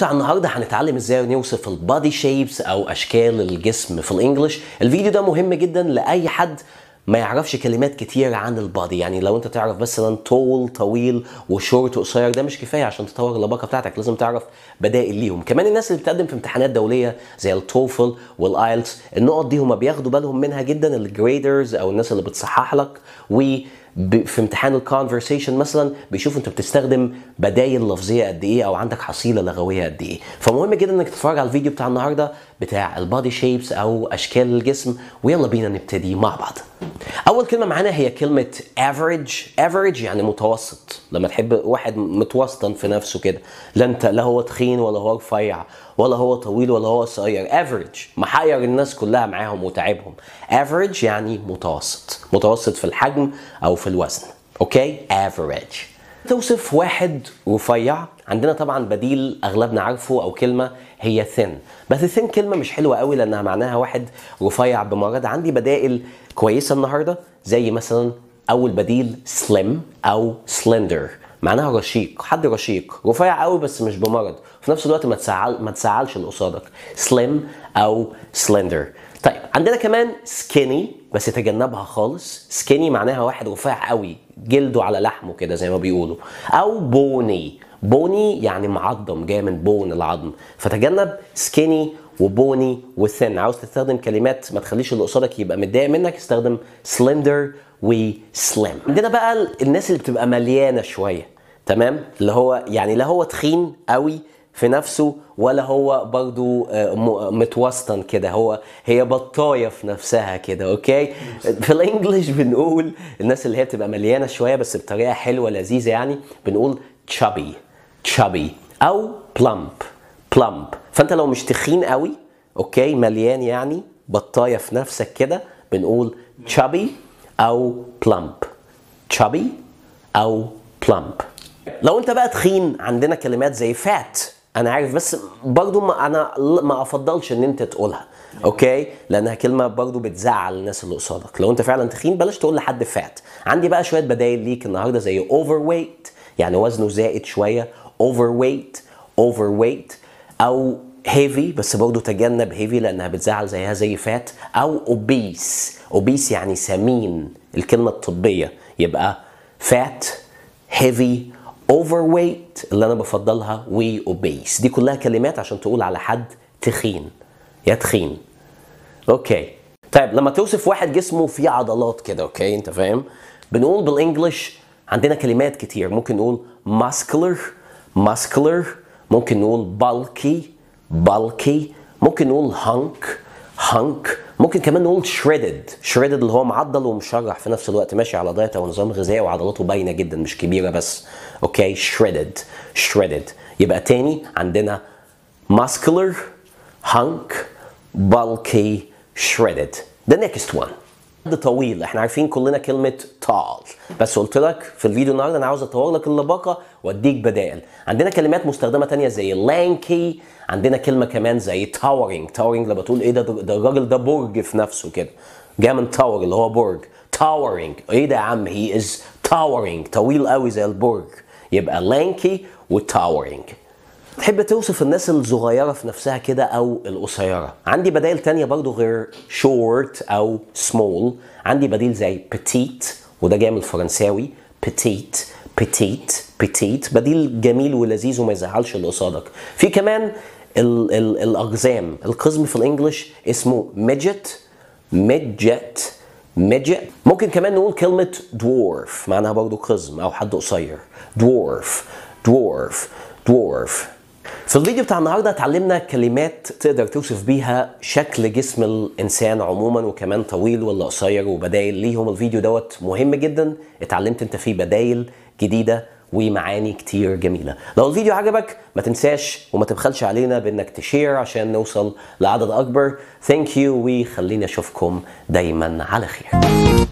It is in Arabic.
بتاع النهارده هنتعلم ازاي نوصف البادي شيبس او اشكال الجسم في الانجليش الفيديو ده مهم جدا لاي حد ما يعرفش كلمات كتير عن البادي يعني لو انت تعرف مثلا طول طويل وشورت وقصير ده مش كفايه عشان تطور اللباقه بتاعتك لازم تعرف بدائل ليهم كمان الناس اللي بتقدم في امتحانات دوليه زي التوفل والايلتس النقط دي هما بياخدوا بالهم منها جدا الجريدرز او الناس اللي بتصحح لك و في امتحان الكونفرسيشن مثلا بيشوفوا انت بتستخدم بدايل لفظيه قد ايه او عندك حصيله لغويه قد ايه فمهم جدا انك تتفرج على الفيديو بتاع النهارده بتاع البادي شيبس او اشكال الجسم ويلا بينا نبتدي مع بعض اول كلمه معانا هي كلمه average average يعني متوسط لما تحب واحد متوسطن في نفسه كده لا انت لا هو تخين ولا هو رفيع ولا هو طويل ولا هو قصير افريج محير الناس كلها معاهم وتعبهم افريج يعني متوسط متوسط في الحجم او في الوزن اوكي افريج توصف واحد رفيع عندنا طبعا بديل اغلبنا عارفه او كلمه هي ثن بس ثن كلمه مش حلوه قوي لانها معناها واحد رفيع بمرض عندي بدائل كويسه النهارده زي مثلا اول بديل سليم او سلندر معناها رشيق حد رشيق رفيع قوي بس مش بمرض في نفس الوقت ما تسعل ما تسعلش اللي قصادك سليم او سلندر طيب عندنا كمان سكيني بس تجنبها خالص سكيني معناها واحد رفيع قوي جلده على لحمه كده زي ما بيقولوا او بوني بوني يعني معضم جاي من بون العظم فتجنب سكيني وبوني وثن عاوز تستخدم كلمات ما تخليش اللي قصادك يبقى متضايق منك استخدم سلندر وسليم عندنا بقى الناس اللي بتبقى مليانه شويه تمام اللي هو يعني لا هو تخين قوي في نفسه ولا هو برضو آه، متوسطن كده هو هي بطايه في نفسها كده اوكي في الانجليش بنقول الناس اللي هي بتبقى مليانه شويه بس بطريقه حلوه لذيذه يعني بنقول تشابي تشابي او بلامب بلامب فانت لو مش تخين قوي اوكي مليان يعني بطايه في نفسك كده بنقول تشابي او بلامب تشابي او بلامب لو انت بقى تخين عندنا كلمات زي فات انا عارف بس برضو ما انا ما افضلش ان انت تقولها اوكي لانها كلمه برضو بتزعل الناس اللي قصادك لو انت فعلا تخين بلاش تقول لحد فات عندي بقى شويه بدايل ليك النهارده زي اوفر ويت يعني وزنه زائد شويه اوفر ويت اوفر ويت او هيفي بس برضه تجنب هيفي لانها بتزعل زيها زي فات او اوبيس اوبيس يعني سمين الكلمه الطبيه يبقى فات هيفي اوفر ويت اللي انا بفضلها وي اوبيس دي كلها كلمات عشان تقول على حد تخين يا تخين اوكي طيب لما توصف واحد جسمه فيه عضلات كده اوكي انت فاهم بنقول بالانجلش عندنا كلمات كتير ممكن نقول muscular muscular ممكن نقول bulky bulky ممكن نقول hunk hunk ممكن كمان نقول shredded shredded اللي هو معضل ومشرح في نفس الوقت ماشي على دايت او نظام غذائي وعضلاته باينه جدا مش كبيره بس اوكي shredded shredded يبقى تاني عندنا muscular hunk bulky shredded the next one حد طويل احنا عارفين كلنا كلمه طال بس قلت لك في الفيديو النهارده انا عاوز اطور لك اللباقه واديك بدائل عندنا كلمات مستخدمه تانية زي لانكي عندنا كلمه كمان زي تاورنج تاورنج لما تقول ايه ده ده الراجل ده برج في نفسه كده جاء من تاور اللي هو برج تاورنج ايه ده يا عم هي از تاورنج طويل قوي زي البرج يبقى لانكي وتاورنج تحب توصف الناس الصغيره في نفسها كده او القصيره عندي بدائل تانية برضو غير شورت او سمول عندي بديل زي petite وده جاي من الفرنساوي petite بتيت بتيت بديل جميل ولذيذ وما يزعلش اللي قصادك في كمان الـ الـ الاقزام القزم في الانجليش اسمه ميدجت ميدجت ميدجت ممكن كمان نقول كلمه دورف معناها برضو قزم او حد قصير دورف دورف دورف في الفيديو بتاع النهارده اتعلمنا كلمات تقدر توصف بيها شكل جسم الانسان عموما وكمان طويل ولا قصير وبدايل ليهم الفيديو دوت مهم جدا اتعلمت انت فيه بدايل جديده ومعاني كتير جميله لو الفيديو عجبك ما تنساش وما تبخلش علينا بانك تشير عشان نوصل لعدد اكبر ثانك يو وخليني اشوفكم دايما على خير